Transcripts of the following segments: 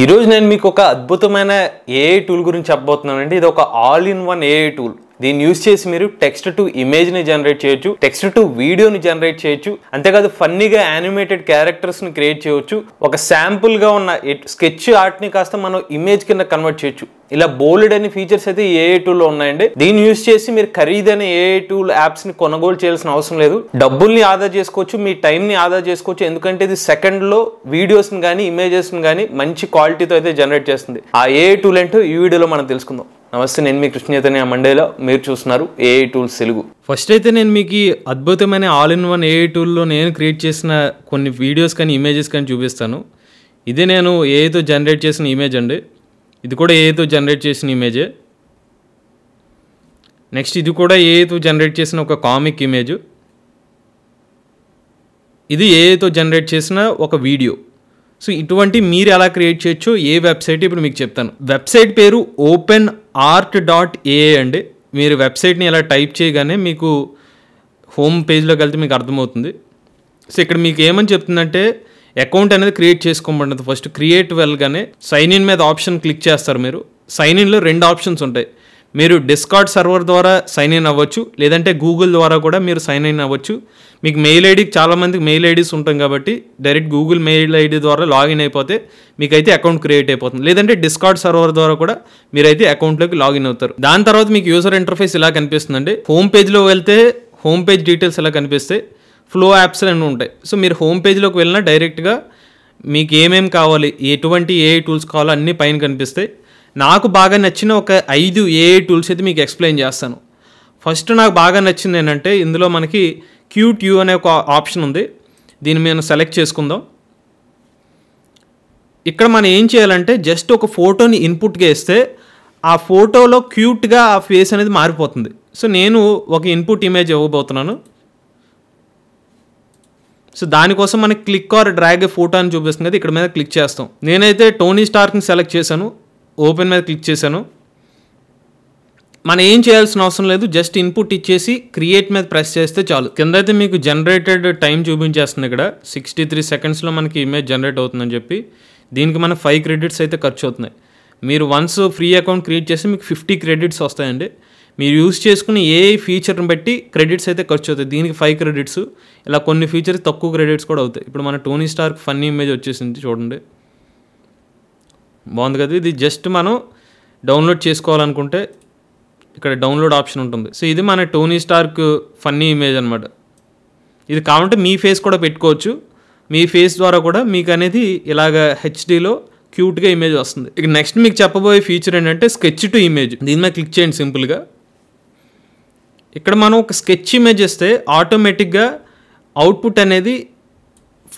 ఈరోజు నేను మీకు ఒక అద్భుతమైన ఏఐ టూల్ గురించి చెప్పబోతున్నానండి ఇది ఒక all in one AI tool దీన్ని యూజ్ చేసి మీరు టెక్స్ట్ టు ఇమేజ్ని జనరేట్ చేయొచ్చు టెక్స్ట్ టు వీడియోని జనరేట్ చేయొచ్చు అంతేకాదు ఫన్నీగా యానిమేటెడ్ క్యారెక్టర్స్ని క్రియేట్ చేయొచ్చు ఒక శాంపుల్గా ఉన్న స్కెచ్ ఆర్ట్ని కాస్త మనం ఇమేజ్ కింద కన్వర్ట్ చేయొచ్చు ఇలా బోల్డ్ అనే ఫీచర్స్ అయితే ఏఏ లో ఉన్నాయండి దీన్ని యూజ్ చేసి మీరు ఖరీదైన ఏఏ టూల్ యాప్స్ని కొనుగోలు చేయాల్సిన అవసరం లేదు డబ్బుల్ని ఆదా చేసుకోవచ్చు మీ టైంని ఆదా చేసుకోవచ్చు ఎందుకంటే ఇది సెకండ్లో వీడియోస్ని కానీ ఇమేజెస్ని కానీ మంచి క్వాలిటీతో అయితే జనరేట్ చేస్తుంది ఆ ఏఏ టూల్ ఏంటో ఈ వీడియోలో మనం తెలుసుకుందాం నమస్తే నేను మీ కృష్ణచైతన్య మండేలో మీరు చూస్తున్నారు ఏఐ టూల్స్ తెలుగు ఫస్ట్ అయితే నేను మీకు అద్భుతమైన ఆల్ ఇన్ వన్ ఏఐ టూల్లో నేను క్రియేట్ చేసిన కొన్ని వీడియోస్ కానీ ఇమేజెస్ కానీ చూపిస్తాను ఇది నేను ఏఐతో జనరేట్ చేసిన ఇమేజ్ అండి ఇది కూడా ఏఐతో జనరేట్ చేసిన ఇమేజే నెక్స్ట్ ఇది కూడా ఏఐతో జనరేట్ చేసిన ఒక కామిక్ ఇమేజ్ ఇది ఏఐతో జనరేట్ చేసిన ఒక వీడియో సో ఇటువంటి మీరు ఎలా క్రియేట్ చేయొచ్చు ఏ వెబ్సైట్ ఇప్పుడు మీకు చెప్తాను వెబ్సైట్ పేరు ఓపెన్ ఆర్ట్ డాట్ ఏఏ అండి మీరు వెబ్సైట్ని ఇలా టైప్ చేయగానే మీకు హోమ్ పేజ్లోకి వెళ్తే మీకు అర్థమవుతుంది సో ఇక్కడ మీకు ఏమని చెప్తుందంటే అకౌంట్ అనేది క్రియేట్ చేసుకోమంటుంది ఫస్ట్ క్రియేట్ వెళ్ళగానే సైన్ ఇన్ మీద ఆప్షన్ క్లిక్ చేస్తారు మీరు సైన్ ఇన్లో రెండు ఆప్షన్స్ ఉంటాయి మీరు డిస్కార్డ్ సర్వర్ ద్వారా సైన్ ఇన్ అవ్వచ్చు లేదంటే గూగుల్ ద్వారా కూడా మీరు సైన్ ఇన్ అవ్వచ్చు మీకు మెయిల్ ఐడి చాలామందికి మెయిల్ ఐడీస్ ఉంటాం కాబట్టి డైరెక్ట్ గూగుల్ మెయిల్ ఐడి ద్వారా లాగిన్ అయిపోతే మీకైతే అకౌంట్ క్రియేట్ అయిపోతుంది లేదంటే డిస్కార్డ్ సర్వర్ ద్వారా కూడా మీరైతే అకౌంట్లోకి లాగిన్ అవుతారు దాని తర్వాత మీకు యూజర్ ఇంటర్ఫేస్ ఇలా కనిపిస్తుందండి హోమ్ పేజ్లో వెళ్తే హోమ్ పేజ్ డీటెయిల్స్ ఇలా కనిపిస్తాయి ఫ్లో యాప్స్ అన్నీ ఉంటాయి సో మీరు హోమ్ పేజ్లోకి వెళ్ళినా డైరెక్ట్గా మీకు ఏమేమి కావాలి ఎటువంటి ఏ టూల్స్ కావాలో అన్నీ పైన కనిపిస్తాయి నాకు బాగా నచ్చిన ఒక ఐదు ఏ టూల్స్ అయితే మీకు ఎక్స్ప్లెయిన్ చేస్తాను ఫస్ట్ నాకు బాగా నచ్చింది ఏంటంటే ఇందులో మనకి క్యూట్ యూ అనే ఒక ఆప్షన్ ఉంది దీన్ని మేము సెలెక్ట్ చేసుకుందాం ఇక్కడ మనం ఏం చేయాలంటే జస్ట్ ఒక ఫోటోని ఇన్పుట్గా ఇస్తే ఆ ఫోటోలో క్యూట్గా ఆ ఫేస్ అనేది మారిపోతుంది సో నేను ఒక ఇన్పుట్ ఇమేజ్ ఇవ్వబోతున్నాను సో దానికోసం మనకి క్లిక్ ఆర్ డ్రాగ్ ఫోటో అని చూపిస్తుంది కదా ఇక్కడ మీద క్లిక్ చేస్తాం నేనైతే టోనీ స్టార్క్ని సెలెక్ట్ చేశాను ఓపెన్ మీద క్లిక్ చేశాను మనం ఏం చేయాల్సిన అవసరం లేదు జస్ట్ ఇన్పుట్ ఇచ్చేసి క్రియేట్ మీద ప్రెస్ చేస్తే చాలు కింద అయితే మీకు జనరేటెడ్ టైం చూపించేస్తుంది ఇక్కడ సిక్స్టీ త్రీ సెకండ్స్లో మనకి ఇమేజ్ జనరేట్ అవుతుందని చెప్పి దీనికి మన ఫైవ్ క్రెడిట్స్ అయితే ఖర్చు అవుతున్నాయి మీరు వన్స్ ఫ్రీ అకౌంట్ క్రియేట్ చేస్తే మీకు ఫిఫ్టీ క్రెడిట్స్ వస్తాయండి మీరు యూస్ చేసుకుని ఏ ఫీచర్ని బట్టి క్రెడిట్స్ అయితే ఖర్చు అవుతాయి దీనికి ఫైవ్ క్రెడిట్స్ ఇలా కొన్ని ఫీచర్స్ తక్కువ క్రెడిట్స్ కూడా అవుతాయి ఇప్పుడు మన టోనీ స్టార్ ఫన్నీ ఇమేజ్ వచ్చేసింది చూడండి బాగుంది కదా ఇది జస్ట్ మనం డౌన్లోడ్ చేసుకోవాలనుకుంటే ఇక్కడ డౌన్లోడ్ ఆప్షన్ ఉంటుంది సో ఇది మన టోనీ స్టార్క్ ఫన్నీ ఇమేజ్ అనమాట ఇది కావాలంటే మీ ఫేస్ కూడా పెట్టుకోవచ్చు మీ ఫేస్ ద్వారా కూడా మీకు అనేది ఇలాగ హెచ్డీలో క్యూట్గా ఇమేజ్ వస్తుంది ఇక నెక్స్ట్ మీకు చెప్పబోయే ఫీచర్ ఏంటంటే స్కెచ్ టు ఇమేజ్ దీని మీద క్లిక్ చేయండి సింపుల్గా ఇక్కడ మనం ఒక స్కెచ్ ఇమేజ్ ఇస్తే ఆటోమేటిక్గా అవుట్పుట్ అనేది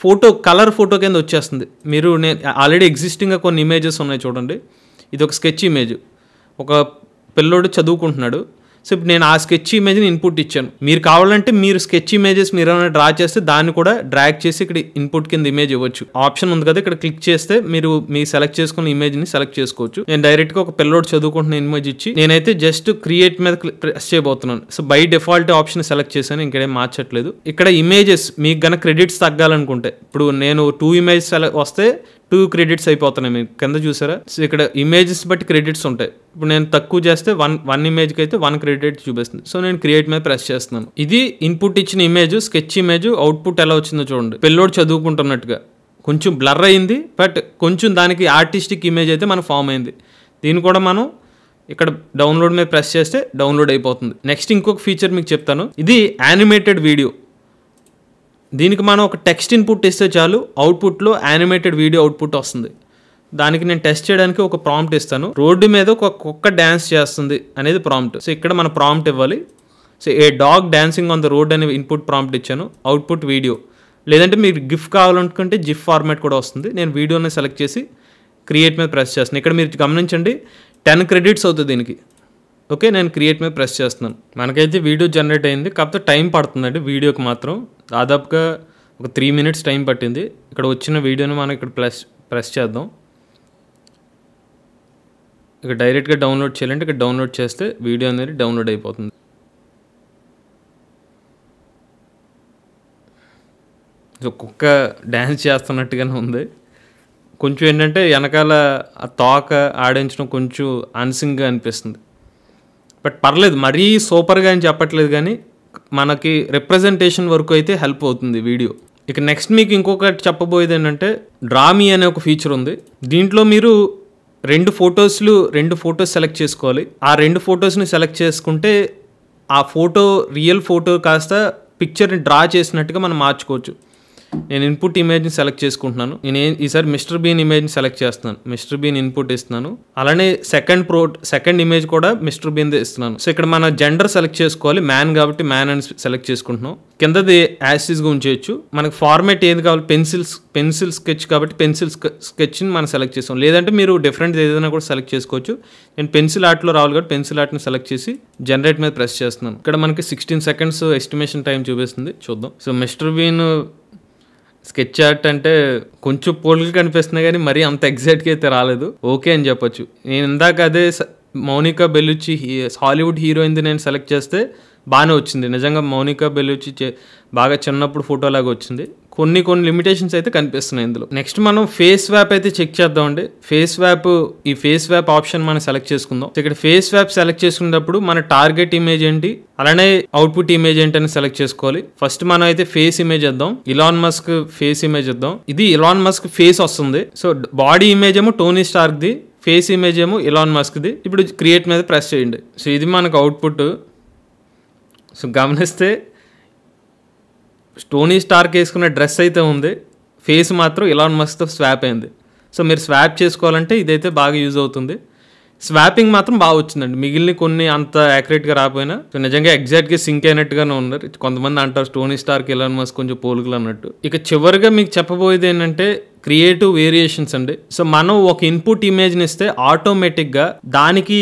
ఫోటో కలర్ ఫోటో కింద వచ్చేస్తుంది మీరు నేను ఆల్రెడీ ఎగ్జిస్టింగ్గా కొన్ని ఇమేజెస్ ఉన్నాయి చూడండి ఇది ఒక స్కెచ్ ఇమేజ్ ఒక పిల్లోడు చదువుకుంటున్నాడు సో ఇప్పుడు నేను ఆ స్కెచ్ ఇమేజ్ని ఇన్పుట్ ఇచ్చాను మీరు కావాలంటే మీరు స్కెచ్ ఇమేజెస్ మీరు ఏమైనా డ్రా చేస్తే దాన్ని కూడా డ్రాగ్ చేసి ఇక్కడ ఇన్పుట్ కింద ఇమేజ్ ఇవ్వచ్చు ఆప్షన్ ఉంది కదా ఇక్కడ క్లిక్ చేస్తే మీరు మీ సెలెక్ట్ చేసుకున్న ఇమేజ్ని సెలెక్ట్ చేసుకోవచ్చు నేను డైరెక్ట్గా ఒక పిల్లోడు చదువుకుంటున్న ఇమేజ్ ఇచ్చి నేనైతే జస్ట్ క్రియేట్ మీద ప్రెస్ చేయబోతున్నాను so by default option select చేశాను ఇంకేం మార్చట్లేదు ఇక్కడ ఇమేజెస్ మీకు గన క్రెడిట్స్ తగ్గాలనుకుంటే ఇప్పుడు నేను టూ ఇమేజ్ వస్తే టూ క్రెడిట్స్ అయిపోతున్నాయి మీకు కింద చూసారా ఇక్కడ ఇమేజెస్ బట్టి క్రెడిట్స్ ఉంటాయి ఇప్పుడు నేను తక్కువ చేస్తే వన్ వన్ ఇమేజ్కి అయితే వన్ క్రెడిట్ చూపిస్తుంది సో నేను క్రియేట్ మీద ప్రెస్ చేస్తున్నాను ఇది ఇన్పుట్ ఇచ్చిన ఇమేజ్ స్కెచ్ ఇమేజ్ అవుట్పుట్ ఎలా వచ్చిందో చూడండి పిల్లోడు చదువుకుంటున్నట్టుగా కొంచెం బ్లర్ అయింది బట్ కొంచెం దానికి ఆర్టిస్టిక్ ఇమేజ్ అయితే మన ఫామ్ అయింది దీన్ని కూడా మనం ఇక్కడ డౌన్లోడ్ మీద ప్రెస్ చేస్తే డౌన్లోడ్ అయిపోతుంది నెక్స్ట్ ఇంకొక ఫీచర్ మీకు చెప్తాను ఇది యానిమేటెడ్ వీడియో దీనికి మనం ఒక టెక్స్ట్ ఇన్పుట్ ఇస్తే చాలు అవుట్పుట్లో యానిమేటెడ్ వీడియో అవుట్పుట్ వస్తుంది దానికి నేను టెస్ట్ చేయడానికి ఒక ప్రాంప్ట్ ఇస్తాను రోడ్డు మీద ఒక కుక్క డ్యాన్స్ చేస్తుంది అనేది ప్రాంప్ట్ సో ఇక్కడ మన ప్రాంప్ట్ ఇవ్వాలి so a dog dancing on the road అనే ఇన్పుట్ ప్రాంప్ట్ ఇచ్చాను అవుట్పుట్ వీడియో లేదంటే మీరు గిఫ్ట్ కావాలనుకుంటే జిఫ్ ఫార్మాట్ కూడా వస్తుంది నేను వీడియోని సెలెక్ట్ చేసి క్రియేట్ మీద ప్రెస్ చేస్తాను ఇక్కడ మీరు గమనించండి టెన్ క్రెడిట్స్ అవుతుంది దీనికి ఓకే నేను క్రియేట్ మీద ప్రెస్ చేస్తున్నాను మనకైతే వీడియో జనరేట్ అయింది కాకపోతే టైం పడుతుందండి వీడియోకి మాత్రం దాదాపుగా ఒక త్రీ మినిట్స్ టైం పట్టింది ఇక్కడ వచ్చిన వీడియోని మనం ఇక్కడ ప్లస్ ప్రెస్ చేద్దాం ఇక డైరెక్ట్గా డౌన్లోడ్ చేయాలంటే ఇక్కడ డౌన్లోడ్ చేస్తే వీడియో అనేది డౌన్లోడ్ అయిపోతుంది కుక్క డ్యాన్స్ చేస్తున్నట్టుగానే ఉంది కొంచెం ఏంటంటే వెనకాల ఆ తోక ఆడించడం కొంచెం అన్సింగ్గా అనిపిస్తుంది బట్ పర్లేదు మరీ సూపర్గా అని చెప్పట్లేదు కానీ మనకి రిప్రజెంటేషన్ వరకు అయితే హెల్ప్ అవుతుంది వీడియో ఇక నెక్స్ట్ మీకు ఇంకొకటి చెప్పబోయేది ఏంటంటే డ్రామీ అనే ఒక ఫీచర్ ఉంది దీంట్లో మీరు రెండు ఫొటోస్లు రెండు ఫొటోస్ సెలెక్ట్ చేసుకోవాలి ఆ రెండు ఫొటోస్ని సెలెక్ట్ చేసుకుంటే ఆ ఫోటో రియల్ ఫోటో కాస్త పిక్చర్ని డ్రా చేసినట్టుగా మనం మార్చుకోవచ్చు నేను ఇన్పుట్ ఇమేజ్ని సెలెక్ట్ చేసుకుంటున్నాను నేను ఈసారి మిస్టర్ బీన్ ఇమేజ్ని సెలెక్ట్ చేస్తున్నాను మిస్టర్ బీన్ ఇన్పుట్ ఇస్తున్నాను అలానే సెకండ్ ప్రో సెకండ్ ఇమేజ్ కూడా మిస్టర్ బీన్ ఇస్తున్నాను సో ఇక్కడ మన జెండర్ సెలెక్ట్ చేసుకోవాలి మ్యాన్ కాబట్టి మ్యాన్ అని సెలెక్ట్ చేసుకుంటున్నాం కిందది యాసిస్గా ఉంచేయచ్చు మనకు ఫార్మేట్ ఏది కావాలి పెన్సిల్స్ పెన్సిల్ స్కెచ్ కాబట్టి పెన్సిల్ స్కెచ్ని మనం సెలెక్ట్ చేస్తాం లేదంటే మీరు డిఫరెంట్ ఏదైనా కూడా సెలెక్ట్ చేసుకోవచ్చు నేను పెన్సిల్ ఆర్ట్లో రావాలి కాబట్టి పెన్సిల్ ఆర్ట్ని సెలెక్ట్ చేసి జనరేట్ మీద ప్రెస్ చేస్తున్నాను ఇక్కడ మనకి సిక్స్టీన్ సెకండ్స్ ఎస్టిమేషన్ టైం చూపిస్తుంది చూద్దాం so Mr Bean sketch art అంటే కొంచెం పోల్గా కనిపిస్తున్నాయి కానీ మరీ అంత ఎగ్జాక్ట్గా అయితే రాలేదు ఓకే అని చెప్పొచ్చు నేను ఇందాక అదే మౌనికా బెలుచి హాలీవుడ్ హీరోయిన్ది నేను సెలెక్ట్ చేస్తే బాగానే వచ్చింది నిజంగా మౌనికా బెలుచి బాగా చిన్నప్పుడు ఫోటోలాగా వచ్చింది కొన్ని కొన్ని లిమిటేషన్స్ అయితే కనిపిస్తున్నాయి ఇందులో నెక్స్ట్ మనం ఫేస్ వ్యాప్ అయితే చెక్ చేద్దాం అండి ఫేస్ వ్యాప్ ఈ ఫేస్ వ్యాప్ ఆప్షన్ మనం సెలెక్ట్ చేసుకుందాం ఇక్కడ ఫేస్ వ్యాప్ సెలెక్ట్ చేసుకున్నప్పుడు మన టార్గెట్ ఇమేజ్ ఏంటి అలానే అవుట్పుట్ ఇమేజ్ ఏంటి అని సెలెక్ట్ చేసుకోవాలి ఫస్ట్ మనం అయితే ఫేస్ ఇమేజ్ ఇద్దాం ఇలాన్ మస్క్ ఫేస్ ఇమేజ్ ఇద్దాం ఇది ఇలాన్ మస్క్ ఫేస్ వస్తుంది సో బాడీ ఇమేజ్ ఏమో టోనీ స్టార్క్ది ఫేస్ ఇమేజ్ ఏమో ఇలాన్ మస్క్ ది ఇప్పుడు క్రియేట్ మీద ప్రెస్ చేయండి సో ఇది మనకు అవుట్పుట్ సో గమనిస్తే టోనీ స్టార్క్ వేసుకునే డ్రెస్ అయితే ఉంది ఫేస్ మాత్రం ఇలాన్ మస్క్తో స్వాప్ అయింది సో మీరు స్వాప్ చేసుకోవాలంటే ఇదైతే బాగా యూజ్ అవుతుంది స్వాపింగ్ మాత్రం బాగా వచ్చిందండి మిగిలిన కొన్ని అంత యాక్యురేట్గా రాకపోయినా సో నిజంగా ఎగ్జాక్ట్గా సింక్ అయినట్టుగానే ఉన్నారు కొంతమంది అంటారు స్టోనీ స్టార్కి ఇలాన్ మస్క్ కొంచెం పోలుగులు అన్నట్టు ఇక చివరిగా మీకు చెప్పబోయేది ఏంటంటే క్రియేటివ్ వేరియేషన్స్ అండి సో మనం ఒక ఇన్పుట్ ఇమేజ్ని ఇస్తే ఆటోమేటిక్గా దానికి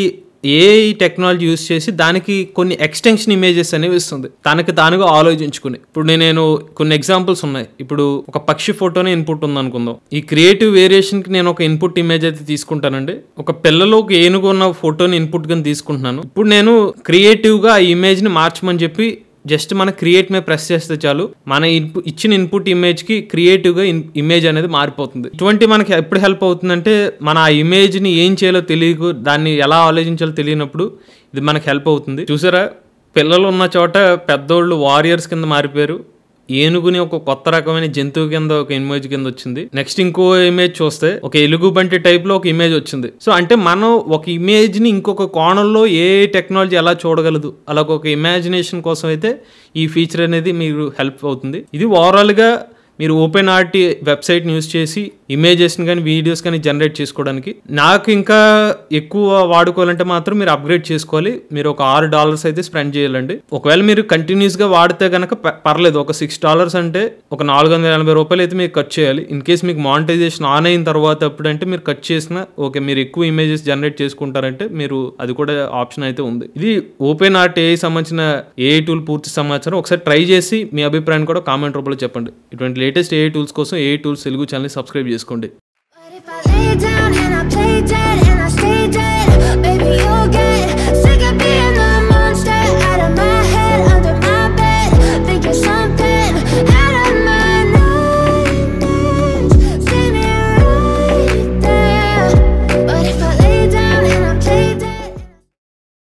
ఏఐ టెక్నాలజీ యూస్ చేసి దానికి కొన్ని ఎక్స్టెన్షన్ ఇమేజెస్ అనేవి ఇస్తుంది తనకి తానుగా ఆలోచించుకుని ఇప్పుడు నేను కొన్ని ఎగ్జాంపుల్స్ ఉన్నాయి ఇప్పుడు ఒక పక్షి ఫోటోనే ఇన్పుట్ ఉంది అనుకుందాం ఈ క్రియేటివ్ వేరియేషన్కి నేను ఒక ఇన్పుట్ ఇమేజ్ అయితే తీసుకుంటానండి ఒక పిల్లలో ఒక ఏనుగు ఉన్న ఫోటోని ఇన్పుట్ గా తీసుకుంటున్నాను ఇప్పుడు నేను క్రియేటివ్గా ఆ ఇమేజ్ని మార్చమని చెప్పి జస్ట్ మన క్రియేట్ మీద ప్రెస్ చేస్తే చాలు మన ఇచ్చిన ఇన్పుట్ ఇమేజ్కి క్రియేటివ్గా ఇమేజ్ అనేది మారిపోతుంది ఇటువంటి మనకి ఎప్పుడు హెల్ప్ అవుతుందంటే మన ఆ ఇమేజ్ని ఏం చేయాలో తెలియకు దాన్ని ఎలా ఆలోచించాలో తెలియనప్పుడు ఇది మనకు హెల్ప్ అవుతుంది చూసారా పిల్లలు ఉన్న చోట పెద్దోళ్ళు వారియర్స్ కింద మారిపోయారు ఏనుగుని ఒక కొత్త రకమైన జంతువు కింద ఒక ఇమేజ్ కింద వచ్చింది నెక్స్ట్ ఇంకో ఇమేజ్ చూస్తే ఒక ఎలుగు బంటి టైప్ లో ఒక ఇమేజ్ వచ్చింది సో అంటే మనం ఒక ఇమేజ్ ని ఇంకొక కోణంలో ఏ టెక్నాలజీ ఎలా చూడగలదు అలాగ ఒక ఇమాజినేషన్ కోసం అయితే ఈ ఫీచర్ అనేది మీరు హెల్ప్ అవుతుంది ఇది ఓవరాల్ గా మీరు ఓపెన్ ఆర్టి వెబ్సైట్ని యూస్ చేసి ఇమేజెస్ని కానీ వీడియోస్ కానీ జనరేట్ చేసుకోవడానికి నాకు ఇంకా ఎక్కువ వాడుకోవాలంటే మాత్రం మీరు అప్గ్రేడ్ చేసుకోవాలి మీరు ఒక ఆరు డాలర్స్ అయితే స్పెండ్ చేయాలండి ఒకవేళ మీరు కంటిన్యూస్గా వాడితే కనుక పర్లేదు ఒక సిక్స్ డాలర్స్ అంటే ఒక నాలుగు వందల ఎనభై రూపాయలు అయితే మీరు ఖర్చు చేయాలి ఇన్ కేస్ మీకు మానిటైజేషన్ ఆన్ అయిన తర్వాత అప్పుడంటే మీరు ఖర్చు చేసిన ఓకే మీరు ఎక్కువ ఇమేజెస్ జనరేట్ చేసుకుంటారంటే మీరు అది కూడా ఆప్షన్ అయితే ఉంది ఇది ఓపెన్ ఆర్ట్ ఏ సంబంధించిన ఏ టూల్ పూర్తి సమాచారం ఒకసారి ట్రై చేసి మీ అభిప్రాయాన్ని కూడా కామెంట్ రూపంలో చెప్పండి ఇటువంటి లేటెస్ట్ ఏ టూల్స్ కోసం ఏ టూల్స్ తెలుగు ఛానల్ని సబ్స్క్రైబ్ చేసుకోండి